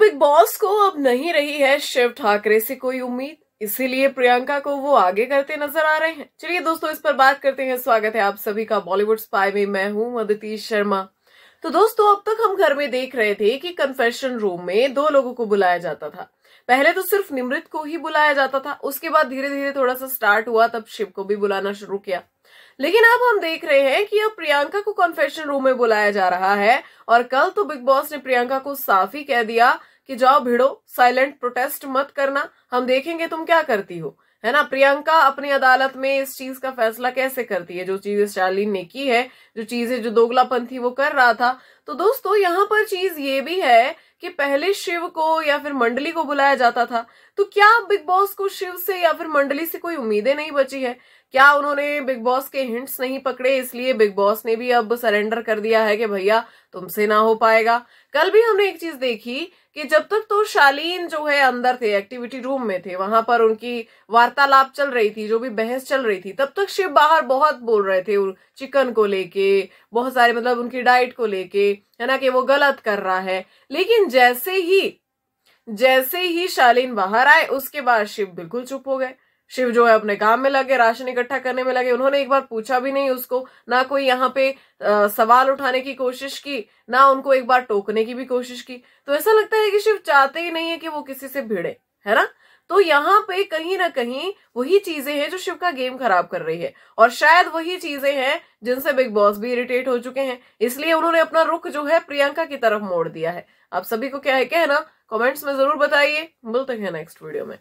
big boss को अब नहीं रही है शिव ठाकरे से कोई उम्मीद इसीलिए प्रियंका को वो आगे करते नजर आ रहे हैं चलिए दोस्तों इस पर बात करते हैं स्वागत है आप सभी का बॉलीवुड स्पाई में मैं हूं अदिति शर्मा तो दोस्तों अब तक हम घर में देख रहे थे कि कन्फेशन रूम में दो लोगों को बुलाया जाता था पहले तो सिर्फ निमृत को ही बुलाया जाता था उसके बाद धीरे धीरे थोड़ा सा स्टार्ट हुआ तब शिव को भी बुलाना शुरू किया लेकिन अब हम देख रहे हैं कि अब प्रियंका को कॉन्फेशन रूम में बुलाया जा रहा है और कल तो बिग बॉस ने प्रियंका को साफ ही कह दिया कि जाओ भिड़ो साइलेंट प्रोटेस्ट मत करना हम देखेंगे तुम क्या करती हो है ना प्रियंका अपनी अदालत में इस चीज का फैसला कैसे करती है जो चीजें स्टालिन ने की है जो चीजें जो दोगलापन थी वो कर रहा था तो दोस्तों यहाँ पर चीज ये भी है कि पहले शिव को या फिर मंडली को बुलाया जाता था तो क्या बिग बॉस को शिव से या फिर मंडली से कोई उम्मीदें नहीं बची है क्या उन्होंने बिग बॉस के हिंट्स नहीं पकड़े इसलिए बिग बॉस ने भी अब सरेंडर कर दिया है कि भैया तुमसे ना हो पाएगा कल भी हमने एक चीज देखी कि जब तक तो शालीन जो है अंदर थे एक्टिविटी रूम में थे वहां पर उनकी वार्तालाप चल रही थी जो भी बहस चल रही थी तब तक शिव बाहर बहुत बोल रहे थे चिकन को लेके बहुत सारे मतलब उनकी डाइट को लेके है ना कि वो गलत कर रहा है लेकिन जैसे ही जैसे ही शालीन बाहर आए उसके बाद शिव बिल्कुल चुप हो गए शिव जो है अपने काम में लगे राशन इकट्ठा करने में लगे उन्होंने एक बार पूछा भी नहीं उसको ना कोई यहाँ पे आ, सवाल उठाने की कोशिश की ना उनको एक बार टोकने की भी कोशिश की तो ऐसा लगता है कि शिव चाहते ही नहीं है कि वो किसी से भिड़े है ना तो यहाँ पे कहीं ना कहीं वही चीजें हैं जो शिव का गेम खराब कर रही है और शायद वही चीजें हैं जिनसे बिग बॉस भी इरिटेट हो चुके हैं इसलिए उन्होंने अपना रुख जो है प्रियंका की तरफ मोड़ दिया है आप सभी को क्या है कहना कमेंट्स में जरूर बताइए मिलते हैं नेक्स्ट वीडियो में